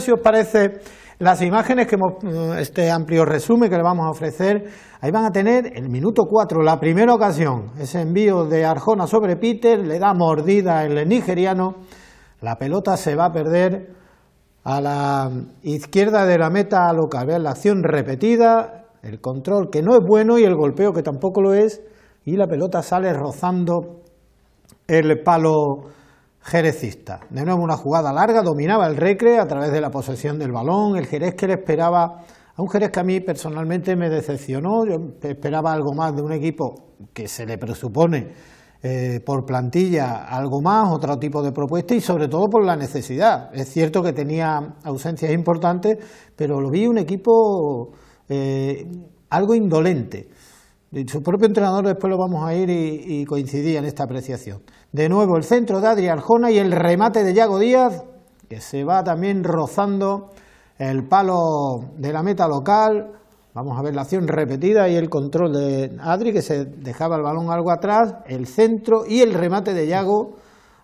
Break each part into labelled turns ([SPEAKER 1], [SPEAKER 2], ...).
[SPEAKER 1] si os parece las imágenes que mm, este amplio resumen que le vamos a ofrecer, ahí van a tener el minuto 4, la primera ocasión, ese envío de Arjona sobre Peter, le da mordida el nigeriano, la pelota se va a perder a la izquierda de la meta a que vean la acción repetida, el control que no es bueno y el golpeo que tampoco lo es, y la pelota sale rozando el palo jerezista. De nuevo una jugada larga, dominaba el recre a través de la posesión del balón, el Jerez que le esperaba, a un Jerez que a mí personalmente me decepcionó, yo esperaba algo más de un equipo que se le presupone eh, por plantilla algo más, otro tipo de propuesta y sobre todo por la necesidad. Es cierto que tenía ausencias importantes, pero lo vi un equipo eh, algo indolente. Su propio entrenador después lo vamos a ir y, coincidía en esta apreciación. De nuevo el centro de Adri Arjona y el remate de Yago Díaz, que se va también rozando el palo de la meta local. Vamos a ver la acción repetida y el control de Adri, que se dejaba el balón algo atrás, el centro y el remate de Yago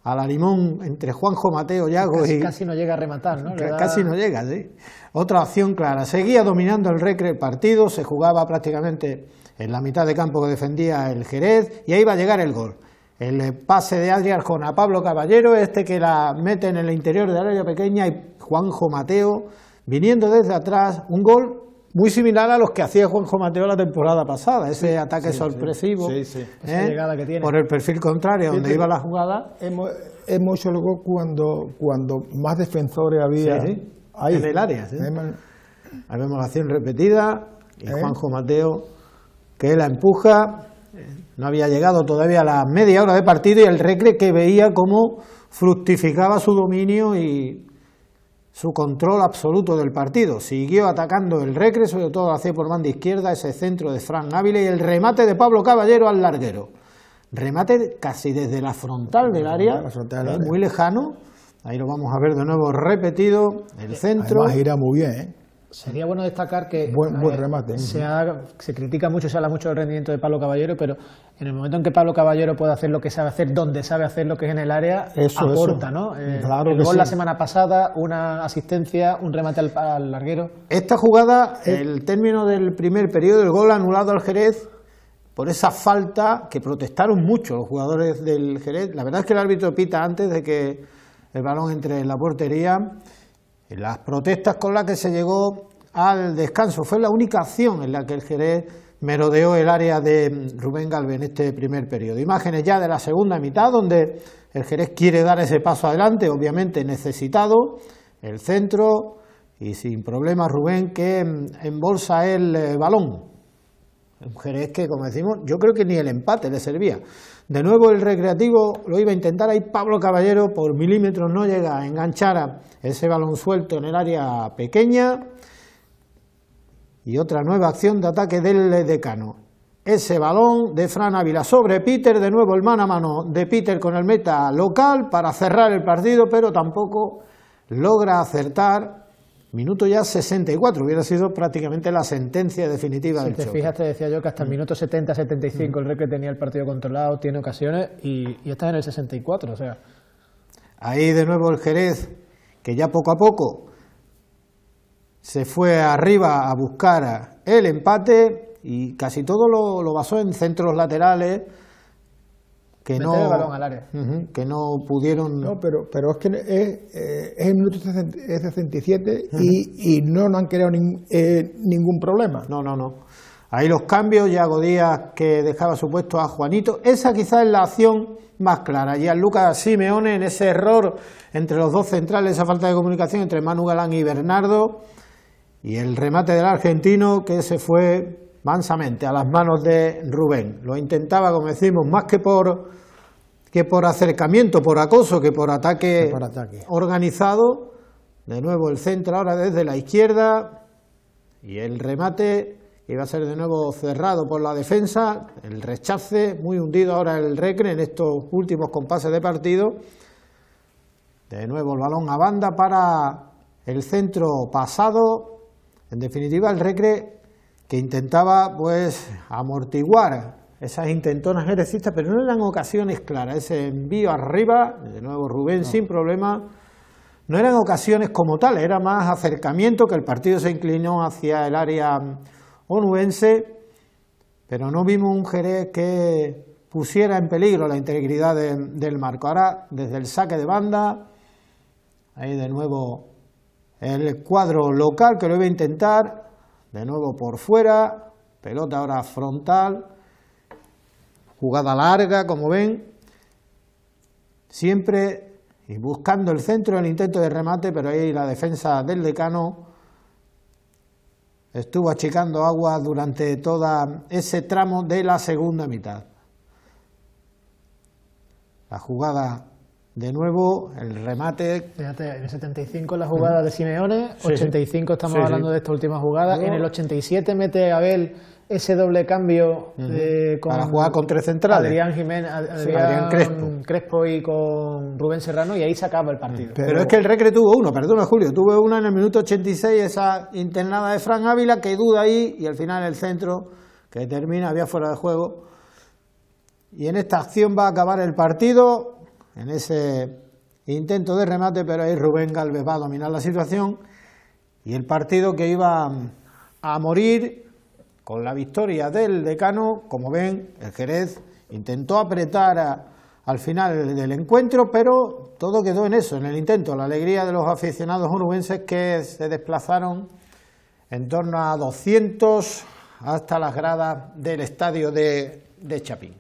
[SPEAKER 1] a la limón entre Juanjo Mateo Yago y. Casi no llega a rematar, ¿no? Casi no llega, sí. Otra opción clara. Seguía dominando el recre el partido, se jugaba prácticamente en la mitad de campo que defendía el Jerez y ahí va a llegar el gol. El eh, pase de Adri Arjona a Pablo Caballero, este que la mete en el interior de área pequeña y Juanjo Mateo, viniendo desde atrás, un gol muy similar a los que hacía Juanjo Mateo la temporada pasada, ese ataque sorpresivo ¿eh? que tiene. por el perfil contrario, donde iba la jugada. Hemos, hecho luego cuando, cuando más defensores había en el área. Habemos la acción repetida y ¿Eh? Juanjo Mateo que la empuja. No había llegado todavía a la media hora de partido y el Recre que veía cómo fructificaba su dominio y su control absoluto del partido. Siguió atacando el recre, sobre todo hacia por banda izquierda, ese centro de Fran Ávila y el remate de Pablo Caballero al larguero. Remate casi desde la frontal del eh, área, muy lejano. Ahí lo vamos a ver de nuevo repetido, el eh, centro. Además, muy bien, ¿eh? Sería bueno destacar que eh, Se, critica mucho, se habla mucho del rendimiento de Pablo Caballero, pero en el momento en que Pablo Caballero puede hacer lo que sabe hacer, donde sabe hacer lo que es en el área, aporta, ¿no? Eh, gol la semana pasada, una asistencia, un remate al, larguero. Esta jugada, el término del primer periodo, el gol anulado al Jerez, por esa falta que protestaron mucho los jugadores del Jerez. La verdad es que el árbitro pita antes de que el balón entre en la portería las protestas con las que se llegó al descanso fue la única acción en la que el Jerez merodeó el área de Rubén Galve en este primer periodo. Imágenes ya de la segunda mitad, donde el Jerez quiere dar ese paso adelante, obviamente necesitado, el centro y sin problemas Rubén que em, embolsa el eh, balón. Mujeres que, como decimos, yo creo que ni el empate le servía. De nuevo el recreativo lo iba a intentar ahí Pablo Caballero, por milímetros no llega a enganchar a ese balón suelto en el área pequeña. Y otra nueva acción de ataque del decano. Ese balón de Fran Ávila sobre Peter, de nuevo el mano a mano de Peter con el meta local para cerrar el partido, pero tampoco logra acertar Minuto ya 64, hubiera sido prácticamente la sentencia definitiva si del te fijas, te decía yo que hasta el mm. minuto 70, 75 el mm. rey que tenía el partido controlado, tiene ocasiones y, y está en el 64, o sea. Ahí de nuevo el Jerez, que ya poco a poco se fue arriba a buscar el empate y casi todo lo, lo basó en centros laterales que no, no pudieron. No, pero, pero es que es, el eh, minuto 67 y, no, no han creado eh, ningún problema. No, no, no. Ahí los cambios, Yago Díaz que dejaba su puesto a Juanito. Esa quizás es la acción más clara. Y a Lucas Simeone en ese error entre los dos centrales, esa falta de comunicación entre Manu Galán y Bernardo. Y el remate del argentino que se fue mansamente a las manos de Rubén. Lo intentaba, como decimos, más que por que por acercamiento, por acoso, que por ataque, organizado. De nuevo el centro ahora desde la izquierda y el remate iba a ser de nuevo cerrado por la defensa, el rechace, muy hundido ahora el Recre en estos últimos compases de partido. De nuevo el balón a banda para el centro pasado. En definitiva el Recre que intentaba pues amortiguar esas intentonas merecistas, pero no eran ocasiones claras. Ese envío arriba, de nuevo Rubén sin problema, no eran ocasiones como tal, era más acercamiento que el partido se inclinó hacia el área onuense. pero no vimos un Jerez que pusiera en peligro la integridad del marco. Ahora, desde el saque de banda, ahí de nuevo el cuadro local que lo iba a intentar, de nuevo por fuera, pelota ahora frontal, jugada larga, como ven, siempre buscando el centro en intento de remate, pero ahí la defensa del decano estuvo achicando agua durante todo ese tramo de la segunda mitad. La jugada de nuevo, el remate. en el 75 la jugada de Simeone, 85 estamos hablando de esta última jugada, en el 87 mete Abel ese doble cambio de, eh, con, para jugar con tres centrales. Adrián Jiménez, Adrián, Crespo. y con Rubén Serrano y ahí se acaba el partido. Pero, es que el Recre tuvo uno, perdona Julio, tuvo una en el minuto 86 esa internada de Fran Ávila que duda ahí y al final el centro que termina había fuera de juego. Y en esta acción va a acabar el partido en ese intento de remate, pero ahí Rubén Galvez va a dominar la situación y el partido que iba a morir con la victoria del decano, como ven, el Jerez intentó apretar al final del encuentro, pero todo quedó en eso, en el intento. La alegría de los aficionados urubenses, que se desplazaron en torno a 200 hasta las gradas del estadio de Chapín.